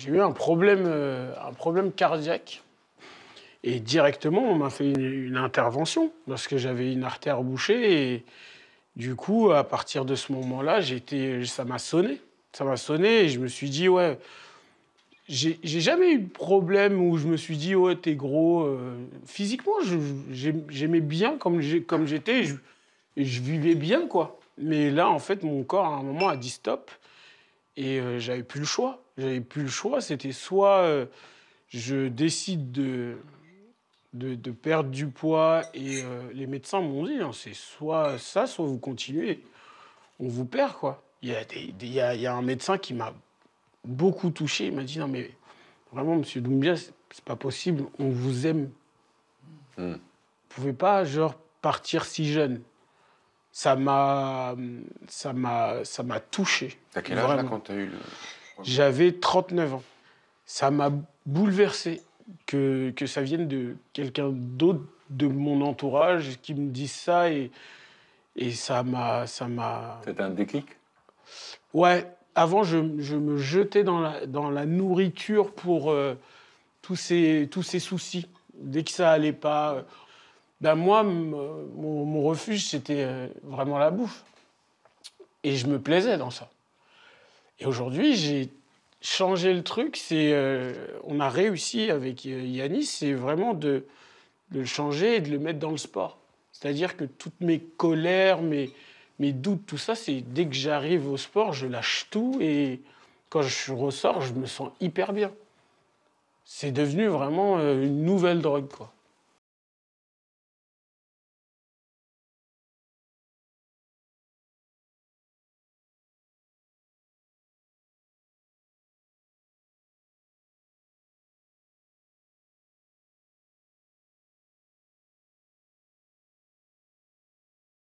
j'ai eu un problème, euh, un problème cardiaque. Et directement, on m'a fait une, intervention parce que j'avais une artère bouchée. Et du coup, à partir de ce moment-là, ça m'a sonné. Ça m'a sonné et je me suis dit, ouais, j'ai jamais eu de problème où je me suis dit, ouais, t'es gros. Euh, physiquement, j'aimais bien comme j'étais et je vivais bien, quoi. Mais là, en fait, mon corps, à un moment, a dit stop. Et euh, j'avais plus le choix. J'avais plus le choix. C'était soit euh, je décide de, de, perdre du poids et euh, les médecins m'ont dit hein, c'est soit ça, soit vous continuez. On vous perd, quoi. Il y, a y a, un médecin qui m'a beaucoup touché. Il m'a dit non, mais vraiment, monsieur Doumbia, c'est pas possible. On vous aime. Mmh. Vous pouvez pas, genre, partir si jeune ça m'a, ça m'a, ça m'a touché. T'as quel âge là quand t'as eu le... J'avais 39 ans. Ça m'a bouleversé que, que ça vienne de quelqu'un d'autre de mon entourage qui me dise ça et, et ça m'a, ça m'a. C'était un déclic. Ouais. Avant, je, je, me jetais dans la, dans la nourriture pour euh, tous ces, tous ces soucis. Dès que ça allait pas, ben moi, mon, refuge, c'était euh, vraiment la bouffe. Et je me plaisais dans ça. Et aujourd'hui, j'ai changé le truc. C'est, euh, on a réussi avec euh, Yanis, c'est vraiment de, le changer et de le mettre dans le sport. C'est-à-dire que toutes mes colères, mes, mes doutes, tout ça, c'est dès que j'arrive au sport, je lâche tout et quand je ressors, je me sens hyper bien. C'est devenu vraiment une nouvelle drogue, quoi.